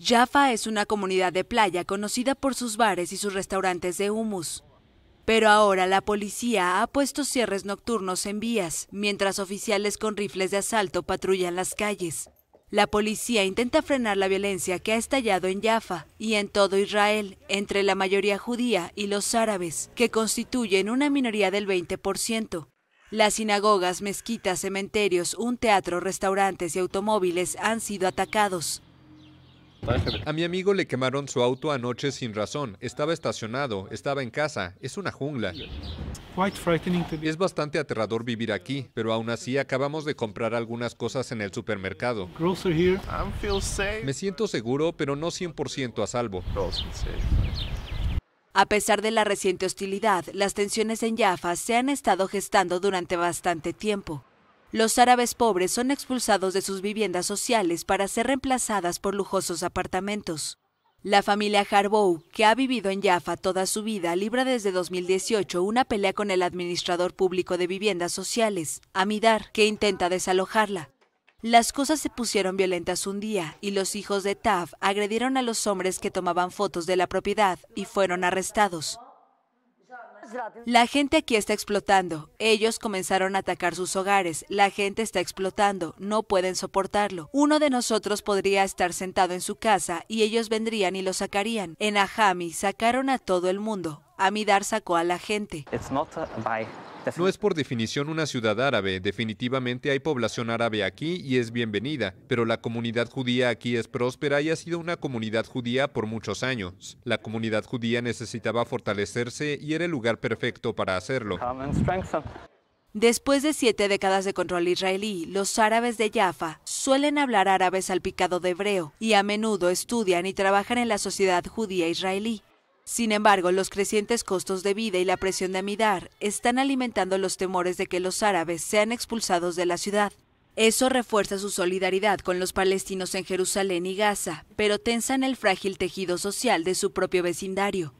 Jaffa es una comunidad de playa conocida por sus bares y sus restaurantes de humus. Pero ahora la policía ha puesto cierres nocturnos en vías, mientras oficiales con rifles de asalto patrullan las calles. La policía intenta frenar la violencia que ha estallado en Jaffa y en todo Israel, entre la mayoría judía y los árabes, que constituyen una minoría del 20%. Las sinagogas, mezquitas, cementerios, un teatro, restaurantes y automóviles han sido atacados. A mi amigo le quemaron su auto anoche sin razón. Estaba estacionado, estaba en casa. Es una jungla. Es bastante aterrador vivir aquí, pero aún así acabamos de comprar algunas cosas en el supermercado. Me siento seguro, pero no 100% a salvo. A pesar de la reciente hostilidad, las tensiones en Jaffa se han estado gestando durante bastante tiempo. Los árabes pobres son expulsados de sus viviendas sociales para ser reemplazadas por lujosos apartamentos. La familia Harbou, que ha vivido en Jaffa toda su vida, libra desde 2018 una pelea con el administrador público de viviendas sociales, Amidar, que intenta desalojarla. Las cosas se pusieron violentas un día y los hijos de Taf agredieron a los hombres que tomaban fotos de la propiedad y fueron arrestados. La gente aquí está explotando. Ellos comenzaron a atacar sus hogares. La gente está explotando. No pueden soportarlo. Uno de nosotros podría estar sentado en su casa y ellos vendrían y lo sacarían. En Ajami sacaron a todo el mundo. Amidar sacó a la gente. No es por definición una ciudad árabe, definitivamente hay población árabe aquí y es bienvenida, pero la comunidad judía aquí es próspera y ha sido una comunidad judía por muchos años. La comunidad judía necesitaba fortalecerse y era el lugar perfecto para hacerlo. Después de siete décadas de control israelí, los árabes de Jaffa suelen hablar árabe salpicado de hebreo y a menudo estudian y trabajan en la sociedad judía israelí. Sin embargo, los crecientes costos de vida y la presión de Amidar están alimentando los temores de que los árabes sean expulsados de la ciudad. Eso refuerza su solidaridad con los palestinos en Jerusalén y Gaza, pero en el frágil tejido social de su propio vecindario.